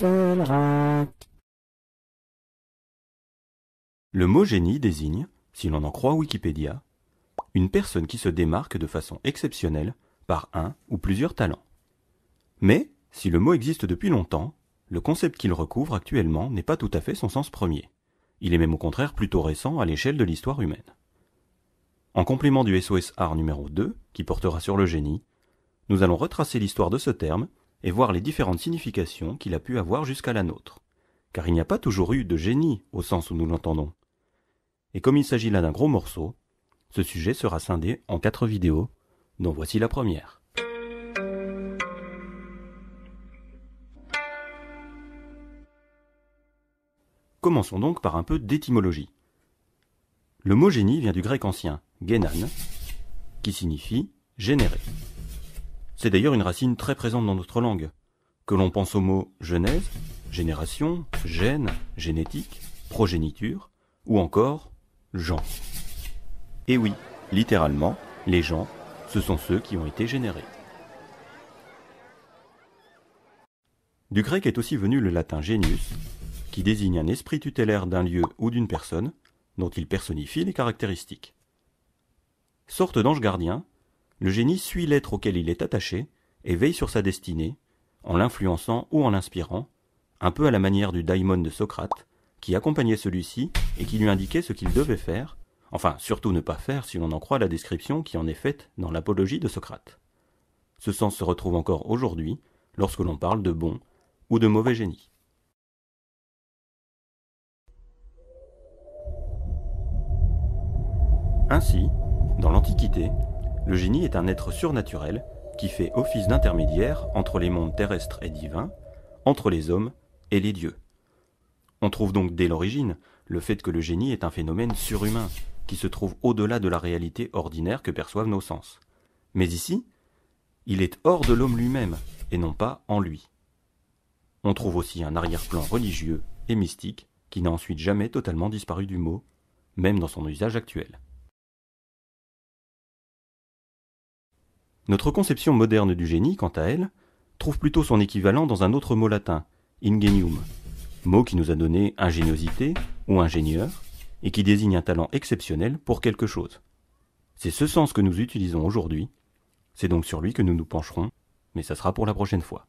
Le mot génie désigne, si l'on en croit Wikipédia, une personne qui se démarque de façon exceptionnelle par un ou plusieurs talents. Mais, si le mot existe depuis longtemps, le concept qu'il recouvre actuellement n'est pas tout à fait son sens premier. Il est même au contraire plutôt récent à l'échelle de l'histoire humaine. En complément du SOS art numéro 2, qui portera sur le génie, nous allons retracer l'histoire de ce terme et voir les différentes significations qu'il a pu avoir jusqu'à la nôtre. Car il n'y a pas toujours eu de génie au sens où nous l'entendons. Et comme il s'agit là d'un gros morceau, ce sujet sera scindé en quatre vidéos, dont voici la première. Commençons donc par un peu d'étymologie. Le mot génie vient du grec ancien genan, qui signifie générer. C'est d'ailleurs une racine très présente dans notre langue. Que l'on pense aux mots genèse, génération, gène, génétique, progéniture, ou encore gens. Et oui, littéralement, les gens, ce sont ceux qui ont été générés. Du grec est aussi venu le latin genius, qui désigne un esprit tutélaire d'un lieu ou d'une personne, dont il personnifie les caractéristiques. Sorte d'ange gardien, le génie suit l'être auquel il est attaché et veille sur sa destinée, en l'influençant ou en l'inspirant, un peu à la manière du daimon de Socrate, qui accompagnait celui-ci et qui lui indiquait ce qu'il devait faire, enfin surtout ne pas faire si l'on en croit la description qui en est faite dans l'apologie de Socrate. Ce sens se retrouve encore aujourd'hui lorsque l'on parle de bon ou de mauvais génie. Ainsi, dans l'Antiquité, le génie est un être surnaturel qui fait office d'intermédiaire entre les mondes terrestres et divins, entre les hommes et les dieux. On trouve donc dès l'origine le fait que le génie est un phénomène surhumain, qui se trouve au-delà de la réalité ordinaire que perçoivent nos sens. Mais ici, il est hors de l'homme lui-même, et non pas en lui. On trouve aussi un arrière-plan religieux et mystique qui n'a ensuite jamais totalement disparu du mot, même dans son usage actuel. Notre conception moderne du génie, quant à elle, trouve plutôt son équivalent dans un autre mot latin, ingenium, mot qui nous a donné ingéniosité ou ingénieur, et qui désigne un talent exceptionnel pour quelque chose. C'est ce sens que nous utilisons aujourd'hui, c'est donc sur lui que nous nous pencherons, mais ça sera pour la prochaine fois.